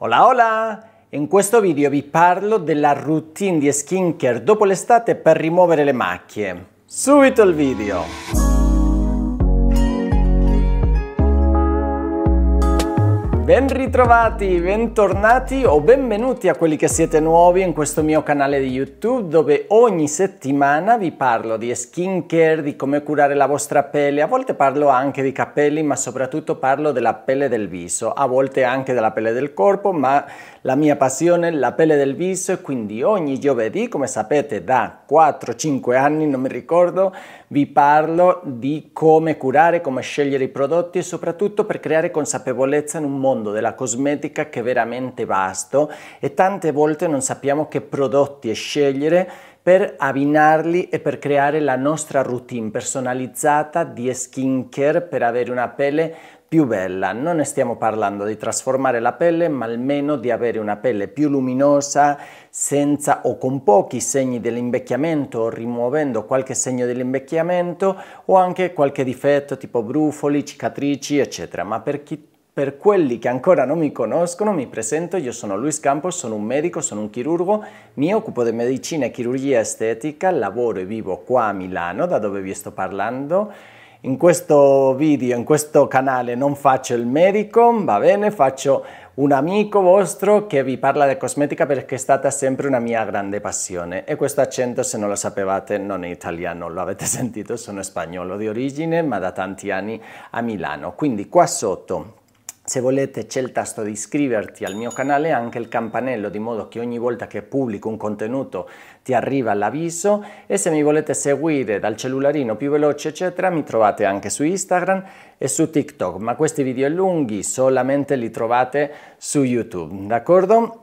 Hola hola! In questo video vi parlo della routine di skincare dopo l'estate per rimuovere le macchie. Subito il video! ben ritrovati, bentornati o benvenuti a quelli che siete nuovi in questo mio canale di YouTube dove ogni settimana vi parlo di skincare, di come curare la vostra pelle, a volte parlo anche di capelli ma soprattutto parlo della pelle del viso, a volte anche della pelle del corpo ma la mia passione è la pelle del viso e quindi ogni giovedì, come sapete, da 4-5 anni, non mi ricordo, vi parlo di come curare, come scegliere i prodotti e soprattutto per creare consapevolezza in un mondo della cosmetica che è veramente vasto e tante volte non sappiamo che prodotti scegliere per abbinarli e per creare la nostra routine personalizzata di skincare per avere una pelle più bella. Non ne stiamo parlando di trasformare la pelle, ma almeno di avere una pelle più luminosa, senza o con pochi segni dell'invecchiamento, o rimuovendo qualche segno dell'invecchiamento o anche qualche difetto tipo brufoli, cicatrici, eccetera. Ma per chi per quelli che ancora non mi conoscono, mi presento, io sono Luis Campos, sono un medico, sono un chirurgo, mi occupo di medicina e chirurgia estetica, lavoro e vivo qua a Milano, da dove vi sto parlando. In questo video, in questo canale non faccio il medico, va bene, faccio un amico vostro che vi parla di cosmetica perché è stata sempre una mia grande passione e questo accento se non lo sapevate non è italiano, lo avete sentito, sono spagnolo di origine ma da tanti anni a Milano. Quindi qua sotto se volete c'è il tasto di iscriverti al mio canale e anche il campanello di modo che ogni volta che pubblico un contenuto ti arriva l'avviso e se mi volete seguire dal cellularino più veloce eccetera mi trovate anche su Instagram e su TikTok ma questi video lunghi solamente li trovate su YouTube d'accordo?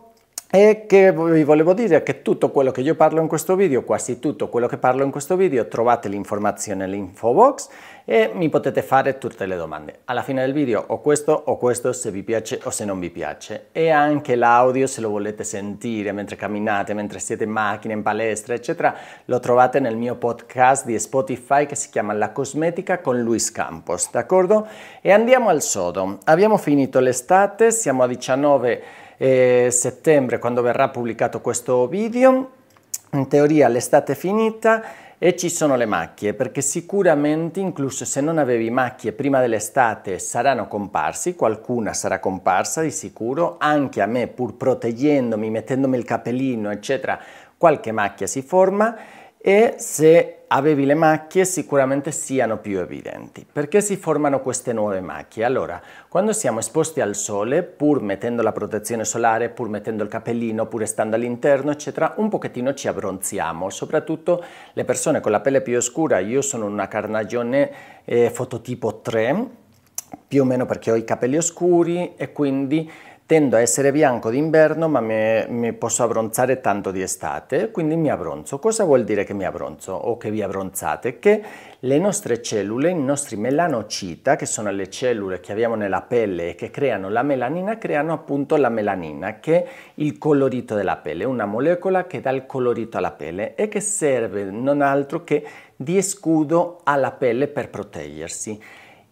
E che vi volevo dire è che tutto quello che io parlo in questo video, quasi tutto quello che parlo in questo video, trovate l'informazione nell'info box e mi potete fare tutte le domande. Alla fine del video o questo o questo se vi piace o se non vi piace. E anche l'audio se lo volete sentire mentre camminate, mentre siete in macchina, in palestra, eccetera, lo trovate nel mio podcast di Spotify che si chiama La Cosmetica con Luis Campos, d'accordo? E andiamo al sodo. Abbiamo finito l'estate, siamo a 19 eh, settembre quando verrà pubblicato questo video. In teoria l'estate è finita e ci sono le macchie perché sicuramente incluso se non avevi macchie prima dell'estate saranno comparsi qualcuna sarà comparsa di sicuro anche a me pur proteggendomi mettendomi il capellino eccetera qualche macchia si forma e se avevi le macchie sicuramente siano più evidenti. Perché si formano queste nuove macchie? Allora, quando siamo esposti al sole, pur mettendo la protezione solare, pur mettendo il capellino, pur stando all'interno, eccetera, un pochettino ci abbronziamo, soprattutto le persone con la pelle più oscura, io sono una carnagione eh, fototipo 3, più o meno perché ho i capelli oscuri e quindi Tendo a essere bianco d'inverno ma mi, mi, posso abbronzare tanto di estate, quindi mi abbronzo. Cosa vuol dire che mi abbronzo o che vi abbronzate? Che le nostre cellule, i nostri melanocita, che sono le cellule che abbiamo nella pelle e che creano la melanina, creano appunto la melanina, che è il colorito della pelle, una molecola che dà il colorito alla pelle e che serve non altro che di scudo alla pelle per proteggersi.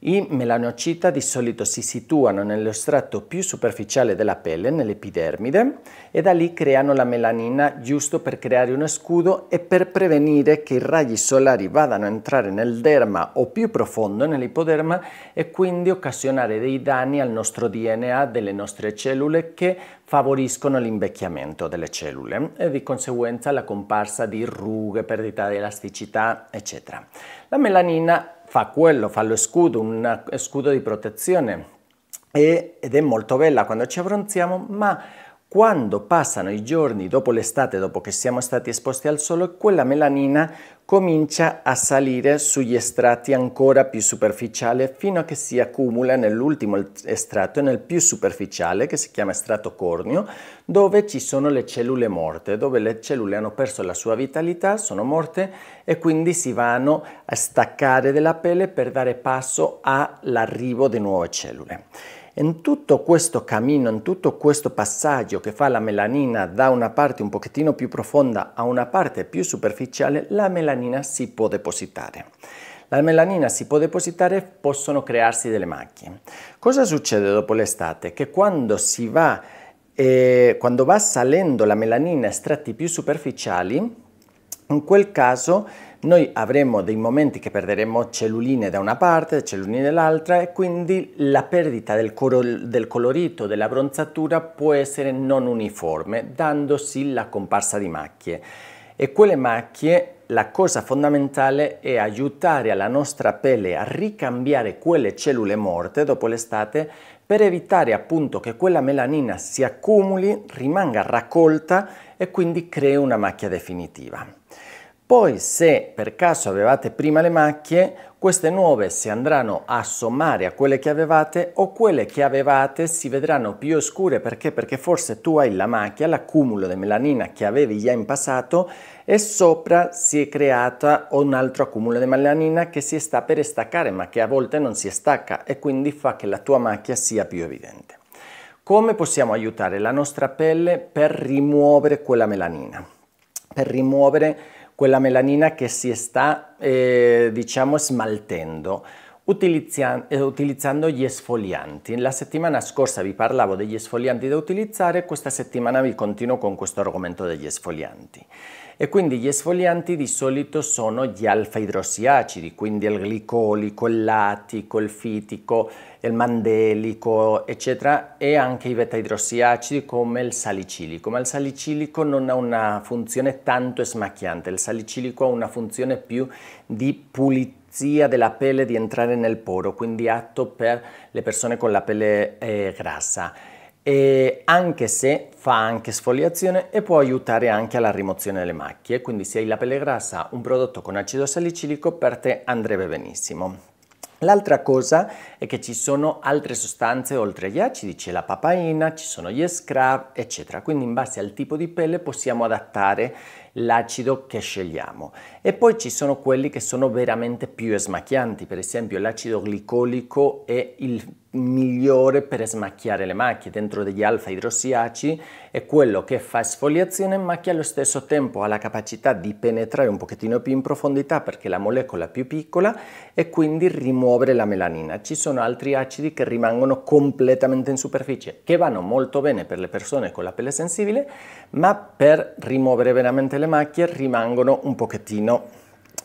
I melanocita di solito si situano nello strato più superficiale della pelle, nell'epidermide, e da lì creano la melanina giusto per creare uno scudo e per prevenire che i raggi solari vadano a entrare nel derma o più profondo nell'ipoderma e quindi occasionare dei danni al nostro DNA delle nostre cellule che favoriscono l'invecchiamento delle cellule e di conseguenza la comparsa di rughe, perdita di elasticità, eccetera. La melanina fa quello, fa lo scudo, un scudo di protezione ed è molto bella quando ci abbronziamo, ma quando passano i giorni dopo l'estate, dopo che siamo stati esposti al sole, quella melanina comincia a salire sugli strati ancora più superficiali fino a che si accumula nell'ultimo strato, nel più superficiale, che si chiama strato corneo, dove ci sono le cellule morte, dove le cellule hanno perso la sua vitalità, sono morte e quindi si vanno a staccare della pelle per dare passo all'arrivo di nuove cellule. In tutto questo cammino, in tutto questo passaggio che fa la melanina da una parte un pochettino più profonda a una parte più superficiale, la melanina si può depositare. La melanina si può depositare, e possono crearsi delle macchie. Cosa succede dopo l'estate? Che quando si va, eh, quando va salendo la melanina a strati più superficiali, in quel caso noi avremo dei momenti che perderemo celluline da una parte, celluline dall'altra e quindi la perdita del, del colorito, della bronzatura può essere non uniforme, dandosi la comparsa di macchie. E quelle macchie la cosa fondamentale è aiutare alla nostra pelle a ricambiare quelle cellule morte dopo l'estate per evitare appunto che quella melanina si accumuli, rimanga raccolta e quindi crei una macchia definitiva. Poi se per caso avevate prima le macchie, queste nuove si andranno a sommare a quelle che avevate o quelle che avevate si vedranno più oscure perché? perché forse tu hai la macchia, l'accumulo di melanina che avevi già in passato e sopra si è creata un altro accumulo di melanina che si sta per staccare ma che a volte non si stacca e quindi fa che la tua macchia sia più evidente. Come possiamo aiutare la nostra pelle per rimuovere quella melanina? Per rimuovere quella melanina che si sta, eh, diciamo, smaltendo. Eh, utilizzando gli esfolianti. La settimana scorsa vi parlavo degli esfolianti da utilizzare, questa settimana vi continuo con questo argomento degli esfolianti e quindi gli esfolianti di solito sono gli alfa idrossiacidi, quindi il glicolico, il lattico, il fitico, il mandelico, eccetera, e anche i beta idrossiacidi come il salicilico, ma il salicilico non ha una funzione tanto smacchiante, il salicilico ha una funzione più di pulizia della pelle di entrare nel poro, quindi atto per le persone con la pelle eh, grassa e anche se fa anche sfoliazione e può aiutare anche alla rimozione delle macchie, quindi se hai la pelle grassa un prodotto con acido salicilico per te andrebbe benissimo. L'altra cosa è che ci sono altre sostanze oltre agli acidi, c'è la papaina, ci sono gli scrub, eccetera. Quindi in base al tipo di pelle possiamo adattare l'acido che scegliamo. E poi ci sono quelli che sono veramente più smacchianti, per esempio l'acido glicolico è il migliore per smacchiare le macchie dentro degli alfa idrossiaci è quello che fa esfoliazione ma che allo stesso tempo ha la capacità di penetrare un pochettino più in profondità perché la molecola è più piccola e quindi rimuovere la melanina. Ci sono altri acidi che rimangono completamente in superficie che vanno molto bene per le persone con la pelle sensibile ma per rimuovere veramente le macchie rimangono un pochettino almeno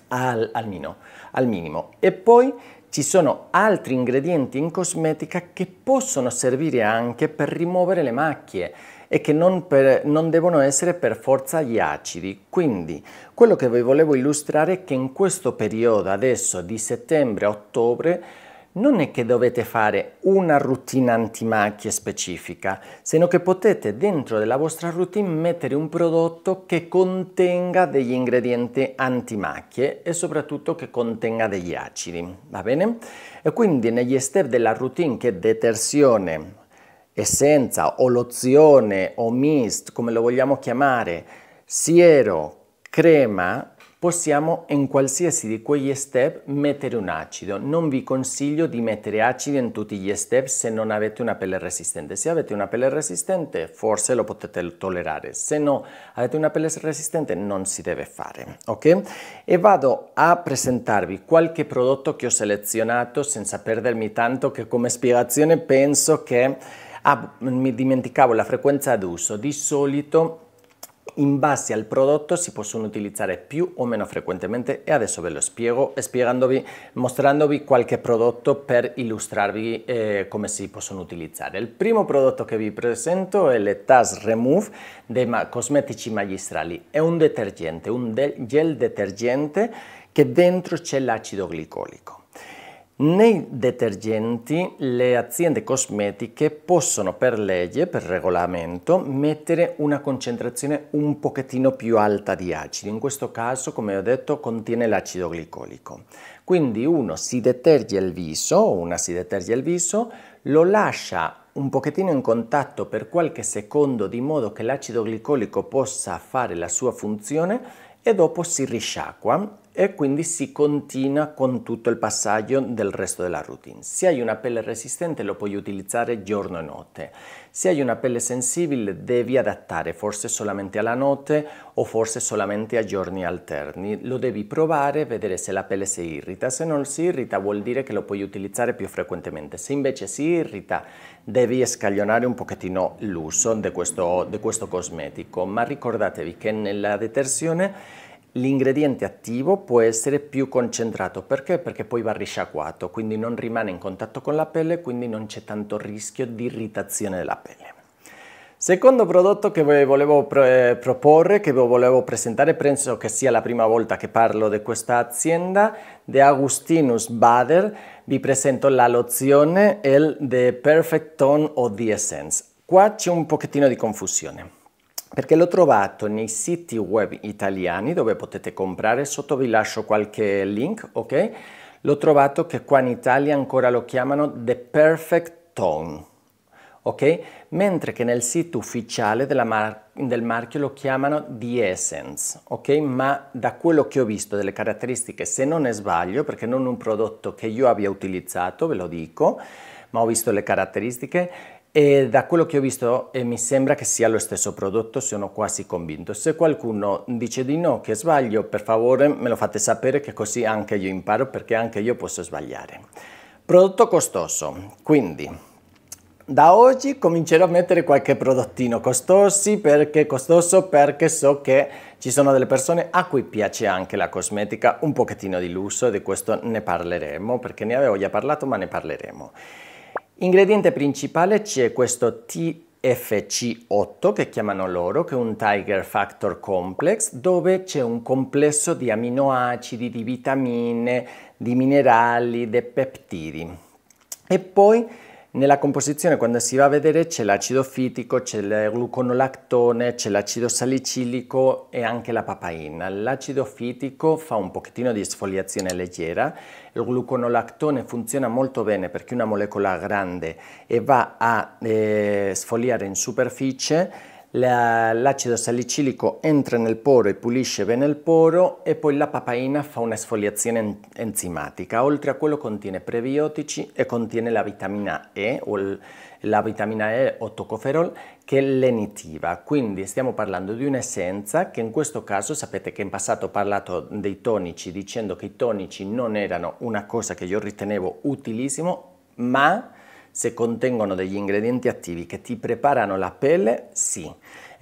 al, almeno, al minimo. E poi ci sono altri ingredienti in cosmetica che possono servire anche per rimuovere le macchie e che non, per, non, devono essere per forza gli acidi. Quindi quello che vi volevo illustrare è che in questo periodo adesso di settembre a ottobre non è che dovete fare una routine antimacchie specifica, sino che potete dentro della vostra routine mettere un prodotto che contenga degli ingredienti antimacchie e soprattutto che contenga degli acidi, va bene? E quindi negli step della routine che detersione, essenza o lozione o mist, come lo vogliamo chiamare, siero, crema possiamo in qualsiasi di quegli step mettere un acido. Non vi consiglio di mettere acido in tutti gli step se non avete una pelle resistente. Se avete una pelle resistente forse lo potete tollerare, se no avete una pelle resistente non si deve fare, ok? E vado a presentarvi qualche prodotto che ho selezionato senza perdermi tanto che come spiegazione penso che ah, mi dimenticavo la frequenza d'uso. Di solito in base al prodotto si possono utilizzare più o meno frequentemente e adesso ve lo spiego spiegandovi, mostrandovi qualche prodotto per illustrarvi eh, come si possono utilizzare. Il primo prodotto che vi presento è le TAS Remove dei Cosmetici Magistrali. È un detergente, un de gel detergente che dentro c'è l'acido glicolico. Nei detergenti le aziende cosmetiche possono per legge, per regolamento, mettere una concentrazione un pochettino più alta di acido. In questo caso, come ho detto, contiene l'acido glicolico. Quindi uno si deterge il viso, una si deterge il viso, lo lascia un pochettino in contatto per qualche secondo di modo che l'acido glicolico possa fare la sua funzione e dopo si risciacqua e quindi si continua con tutto il passaggio del resto della routine. Se hai una pelle resistente lo puoi utilizzare giorno e notte, se hai una pelle sensibile devi adattare forse solamente alla notte o forse solamente a giorni alterni, lo devi provare, vedere se la pelle si irrita, se non si irrita vuol dire che lo puoi utilizzare più frequentemente, se invece si irrita devi scaglionare un pochettino l'uso di questo, di questo cosmetico, ma ricordatevi che nella detersione L'ingrediente attivo può essere più concentrato, perché? Perché poi va risciacquato, quindi non rimane in contatto con la pelle, quindi non c'è tanto rischio di irritazione della pelle. Secondo prodotto che volevo eh, proporre, che volevo presentare, penso che sia la prima volta che parlo di questa azienda, di Agustinus Bader, vi presento la lozione il The Perfect Tone o The Essence. Qua c'è un pochettino di confusione perché l'ho trovato nei siti web italiani dove potete comprare, sotto vi lascio qualche link, ok? L'ho trovato che qua in Italia ancora lo chiamano The Perfect Tone, ok? Mentre che nel sito ufficiale mar del marchio lo chiamano The Essence, ok? Ma da quello che ho visto delle caratteristiche, se non ne sbaglio, perché non un prodotto che io abbia utilizzato, ve lo dico, ma ho visto le caratteristiche, e da quello che ho visto eh, mi sembra che sia lo stesso prodotto, sono quasi convinto. Se qualcuno dice di no, che sbaglio, per favore me lo fate sapere che così anche io imparo perché anche io posso sbagliare. Prodotto costoso, quindi da oggi comincerò a mettere qualche prodottino costosi perché costoso perché so che ci sono delle persone a cui piace anche la cosmetica un pochettino di lusso e di questo ne parleremo perché ne avevo già parlato ma ne parleremo. Ingrediente principale c'è questo TFC8 che chiamano loro, che è un Tiger Factor Complex, dove c'è un complesso di aminoacidi, di vitamine, di minerali, di peptidi. E poi nella composizione quando si va a vedere c'è l'acido fitico, c'è il gluconolactone, c'è l'acido salicilico e anche la papaina. L'acido fitico fa un pochettino di sfoliazione leggera, il gluconolactone funziona molto bene perché è una molecola grande e va a eh, sfoliare in superficie l'acido salicilico entra nel poro e pulisce bene il poro e poi la papaina fa un'esfoliazione enzimatica. Oltre a quello contiene prebiotici e contiene la vitamina E o la vitamina E o tocoferol che è lenitiva. Quindi stiamo parlando di un'essenza che in questo caso sapete che in passato ho parlato dei tonici dicendo che i tonici non erano una cosa che io ritenevo utilissimo, ma se contengono degli ingredienti attivi che ti preparano la pelle, sì.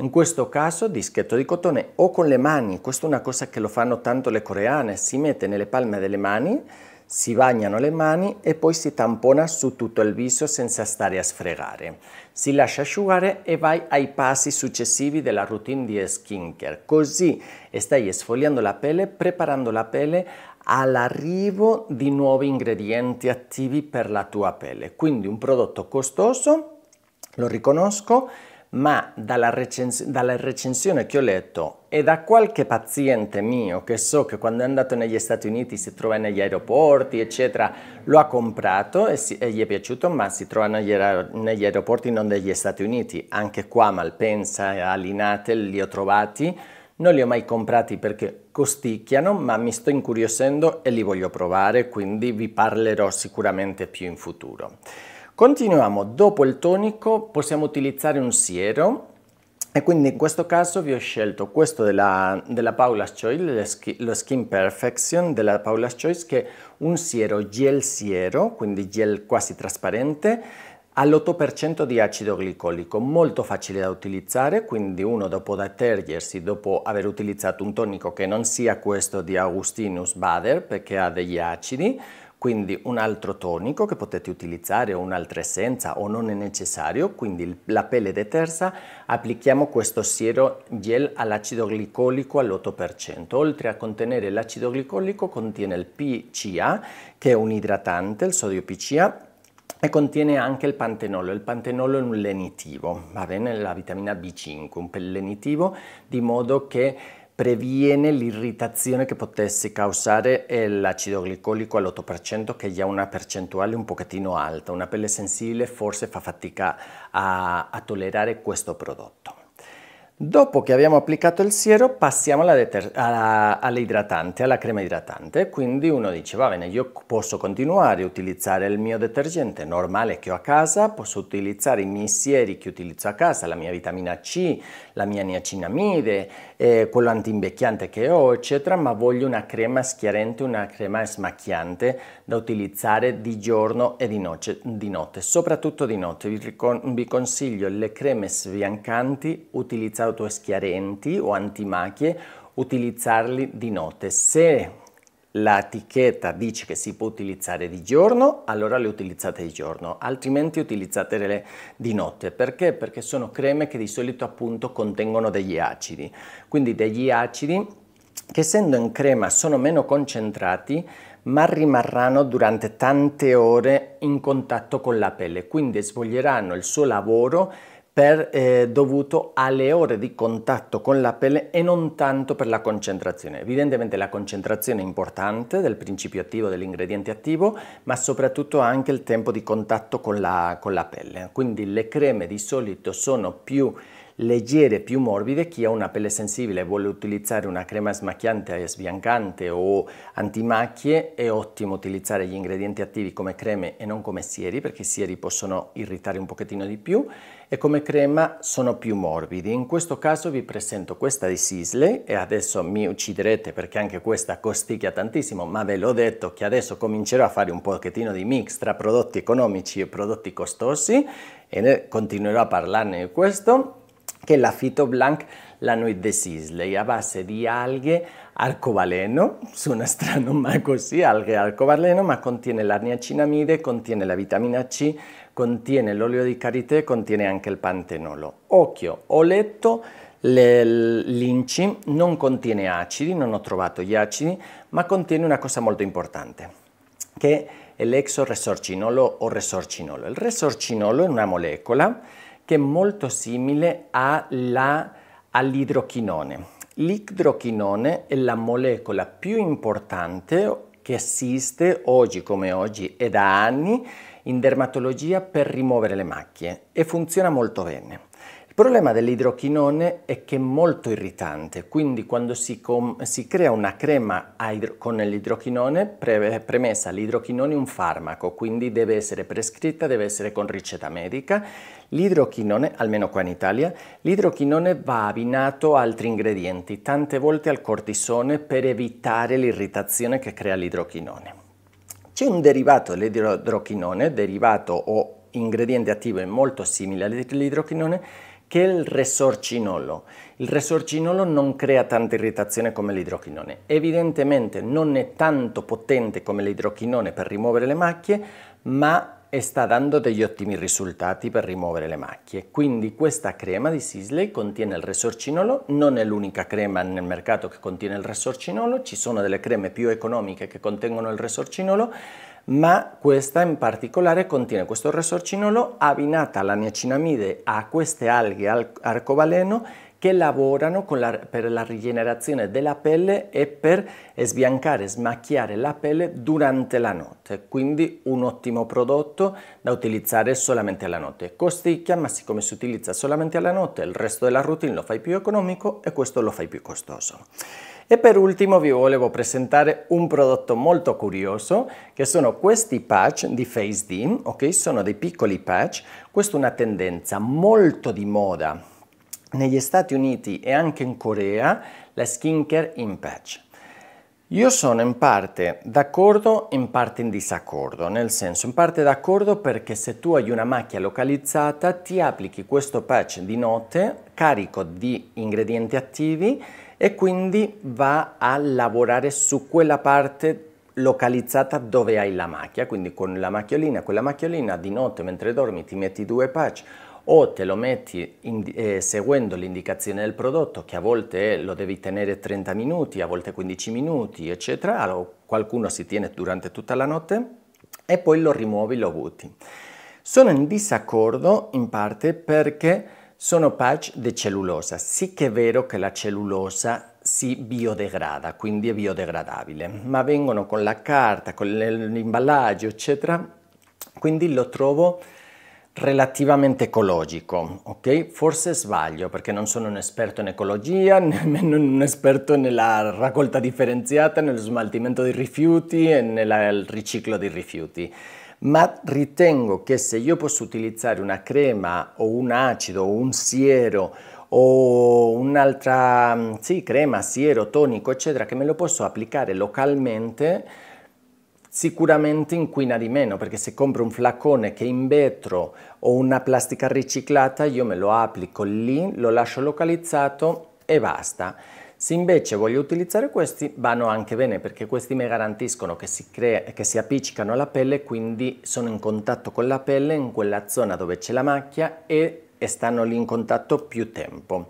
In questo caso dischetto di cotone o con le mani, questa è una cosa che lo fanno tanto le coreane, si mette nelle palme delle mani, si bagnano le mani e poi si tampona su tutto il viso senza stare a sfregare. Si lascia asciugare e vai ai passi successivi della routine di skincare. Così stai esfoliando la pelle, preparando la pelle all'arrivo di nuovi ingredienti attivi per la tua pelle. Quindi un prodotto costoso, lo riconosco, ma dalla, recens- dalla, recensione che ho letto e da qualche paziente mio che so che quando è andato negli Stati Uniti si trova negli aeroporti, eccetera, lo ha comprato e, si- e gli è piaciuto, ma si trova negli, aer- negli, aeroporti non degli Stati Uniti, anche qua Malpensa, a Linate li ho trovati non li ho mai comprati perché costicchiano, ma mi sto incuriosendo e li voglio provare, quindi vi parlerò sicuramente più in futuro. Continuiamo, dopo il tonico possiamo utilizzare un siero e quindi in questo caso vi ho scelto questo della, della Paula's Choice, lo Skin Perfection della Paula's Choice, che è un siero gel siero, quindi gel quasi trasparente, all'8% di acido glicolico, molto facile da utilizzare, quindi uno dopo da tergersi, dopo aver utilizzato un tonico che non sia questo di Augustinus Bader perché ha degli acidi, quindi un altro tonico che potete utilizzare o un'altra essenza o non è necessario, quindi la pelle detersa, applichiamo questo siero gel all'acido glicolico all'8%. Oltre a contenere l'acido glicolico contiene il PCA che è un idratante, il sodio PCA, e contiene anche il pantenolo. Il pantenolo è un lenitivo, va bene? La vitamina B5, un lenitivo, di modo che previene l'irritazione che potesse causare eh, l'acido glicolico all'8% che è già una percentuale un pochettino alta. Una pelle sensibile forse fa fatica a, a tollerare questo prodotto. Dopo che abbiamo applicato il siero passiamo all'idratante, alla, all alla crema idratante, quindi uno dice va bene io posso continuare a utilizzare il mio detergente normale che ho a casa, posso utilizzare i miei sieri che utilizzo a casa, la mia vitamina C, la mia niacinamide, eh, quello antimbecchiante che ho, eccetera, ma voglio una crema schiarente, una crema smacchiante da utilizzare di giorno e di notte, di notte soprattutto di notte. Vi, ricon- vi consiglio le creme sbiancanti, utilizzate o schiarenti o antimacchie, utilizzarli di notte. Se l'etichetta dice che si può utilizzare di giorno, allora le utilizzate di giorno, altrimenti utilizzatele di notte. Perché? Perché sono creme che di solito appunto contengono degli acidi. Quindi degli acidi che essendo in crema sono meno concentrati ma rimarranno durante tante ore in contatto con la pelle, quindi svolgeranno il suo lavoro per, eh, dovuto alle ore di contatto con la pelle e non tanto per la concentrazione. Evidentemente la concentrazione è importante del principio attivo, dell'ingrediente attivo, ma soprattutto anche il tempo di contatto con la, con la pelle. Quindi le creme di solito sono più leggere, più morbide, chi ha una pelle sensibile e vuole utilizzare una crema smacchiante e sbiancante o antimacchie, è ottimo utilizzare gli ingredienti attivi come creme e non come sieri, perché i sieri possono irritare un pochettino di più e come crema sono più morbidi. In questo caso vi presento questa di Sisley e adesso mi ucciderete perché anche questa costicchia tantissimo, ma ve l'ho detto che adesso comincerò a fare un pochettino di mix tra prodotti economici e prodotti costosi e continuerò a parlarne di questo che è la Fito Blanc Lanoid disease, lei a base di alghe arcobaleno, suona strano ma così, alghe arcobaleno, ma contiene l'arniacinamide, contiene la vitamina C, contiene l'olio di karité, contiene anche il pantenolo. Occhio, ho letto l'inci, non contiene acidi, non ho trovato gli acidi, ma contiene una cosa molto importante, che è l'exoresorcinolo o resorcinolo. Il resorcinolo è una molecola che è molto simile alla, all'idrochinone. L'idrochinone è la molecola più importante che esiste oggi come oggi e da anni in dermatologia per rimuovere le macchie e funziona molto bene. Il problema dell'idrochinone è che è molto irritante, quindi quando si, com- si crea una crema idro- con l'idrochinone, pre- premessa l'idrochinone è un farmaco, quindi deve essere prescritta, deve essere con ricetta medica L'idrochinone, almeno qua in Italia, l'idrochinone va abbinato a altri ingredienti, tante volte al cortisone per evitare l'irritazione che crea l'idrochinone. C'è un derivato dell'idrochinone, derivato o ingrediente attivo è molto simile all'idrochinone, che è il resorcinolo. Il resorcinolo non crea tanta irritazione come l'idrochinone. Evidentemente non è tanto potente come l'idrochinone per rimuovere le macchie, ma e sta dando degli ottimi risultati per rimuovere le macchie. Quindi questa crema di Sisley contiene il resorcinolo, non è l'unica crema nel mercato che contiene il resorcinolo, ci sono delle creme più economiche che contengono il resorcinolo, ma questa in particolare contiene questo resorcinolo abbinata alla niacinamide a queste alghe arcobaleno che lavorano la, per la rigenerazione della pelle e per sbiancare, smacchiare la pelle durante la notte. Quindi un ottimo prodotto da utilizzare solamente alla notte. Costicchia, ma siccome si utilizza solamente alla notte, il resto della routine lo fai più economico e questo lo fai più costoso. E per ultimo vi volevo presentare un prodotto molto curioso che sono questi patch di Face Dim, ok? Sono dei piccoli patch, questa è una tendenza molto di moda negli Stati Uniti e anche in Corea, la skincare in patch. Io sono in parte d'accordo, in parte in disaccordo, nel senso in parte d'accordo perché se tu hai una macchia localizzata ti applichi questo patch di notte carico di ingredienti attivi e quindi va a lavorare su quella parte localizzata dove hai la macchia, quindi con la macchiolina, quella macchiolina di notte mentre dormi ti metti due patch o te lo metti in, eh, seguendo l'indicazione del prodotto che a volte lo devi tenere 30 minuti, a volte 15 minuti, eccetera, allora qualcuno si tiene durante tutta la notte e poi lo rimuovi, lo butti. Sono in disaccordo in parte perché sono patch di cellulosa. Sì che è vero che la cellulosa si biodegrada, quindi è biodegradabile, ma vengono con la carta, con l'imballaggio, eccetera, quindi lo trovo relativamente ecologico, ok? Forse sbaglio perché non sono un esperto in ecologia, nemmeno un esperto nella raccolta differenziata, nello smaltimento dei rifiuti e nel riciclo dei rifiuti ma ritengo che se io posso utilizzare una crema o un acido o un siero o un'altra mm, sì, crema, siero, tonico, eccetera, che me lo posso applicare localmente, sicuramente inquina di meno, perché se compro un flacone che è in vetro o una plastica riciclata, io me lo applico lì, lo lascio localizzato e basta. Se invece voglio utilizzare questi vanno anche bene perché questi mi garantiscono che si, crea, che si appiccicano alla pelle quindi sono in contatto con la pelle in quella zona dove c'è la macchia e, e stanno lì in contatto più tempo.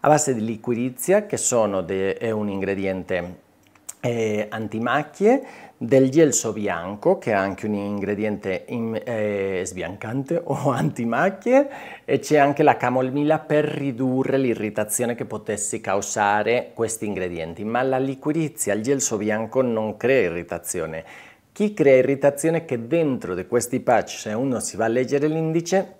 A base di liquirizia che sono de, è un ingrediente eh, antimacchie, del gelso bianco che è anche un ingrediente in, eh, sbiancante o antimacchie e c'è anche la camomilla per ridurre l'irritazione che potessi causare questi ingredienti, ma la liquirizia, il gelso bianco non crea irritazione. Chi crea irritazione è che dentro di questi patch, se uno si va a leggere l'indice,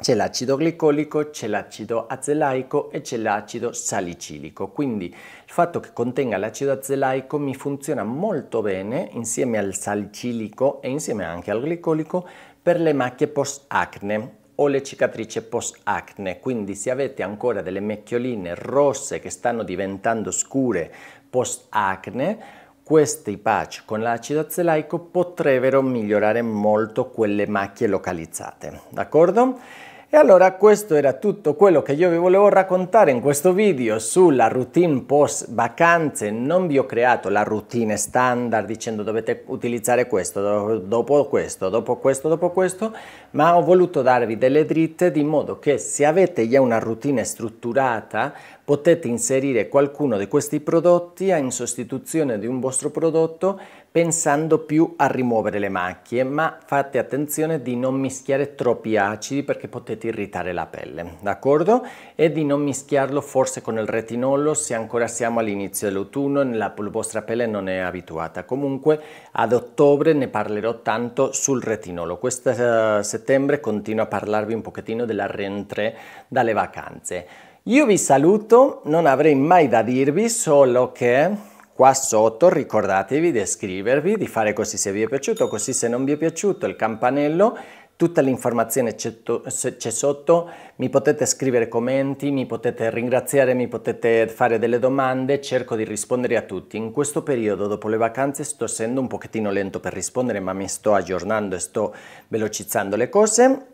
c'è l'acido glicolico, c'è l'acido azelaico e c'è l'acido salicilico. Quindi il fatto che contenga l'acido azelaico mi funziona molto bene insieme al salicilico e insieme anche al glicolico per le macchie post-acne o le cicatrici post-acne, quindi se avete ancora delle mecchioline rosse che stanno diventando scure post-acne, questi patch con l'acido azelaico potrebbero migliorare molto quelle macchie localizzate, d'accordo? E allora questo era tutto quello che io vi volevo raccontare in questo video sulla routine post vacanze. Non vi ho creato la routine standard dicendo dovete utilizzare questo, dopo questo, dopo questo, dopo questo, ma ho voluto darvi delle dritte di modo che se avete già una routine strutturata potete inserire qualcuno di questi prodotti in sostituzione di un vostro prodotto pensando più a rimuovere le macchie, ma fate attenzione di non mischiare troppi acidi perché potete irritare la pelle, d'accordo? E di non mischiarlo forse con il retinolo se ancora siamo all'inizio dell'autunno e la vostra pelle non è abituata. Comunque ad ottobre ne parlerò tanto sul retinolo. Questo eh, settembre continuo a parlarvi un pochettino della rentrée dalle vacanze. Io vi saluto, non avrei mai da dirvi, solo che qua sotto ricordatevi di iscrivervi, di fare così se vi è piaciuto, così se non vi è piaciuto il campanello, tutta l'informazione c'è, sotto, mi potete scrivere commenti, mi potete ringraziare, mi potete fare delle domande, cerco di rispondere a tutti. In questo periodo, dopo le vacanze, sto essendo un pochettino lento per rispondere, ma mi sto aggiornando e sto velocizzando le cose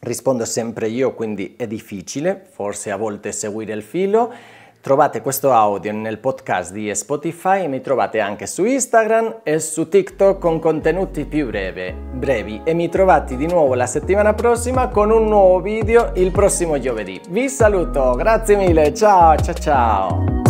rispondo sempre io, quindi è difficile, forse a volte seguire il filo. Trovate questo audio nel podcast di Spotify, e mi trovate anche su Instagram e su TikTok con contenuti più breve, brevi e mi trovate di nuovo la settimana prossima con un nuovo video il prossimo giovedì. Vi saluto, grazie mille, ciao ciao ciao!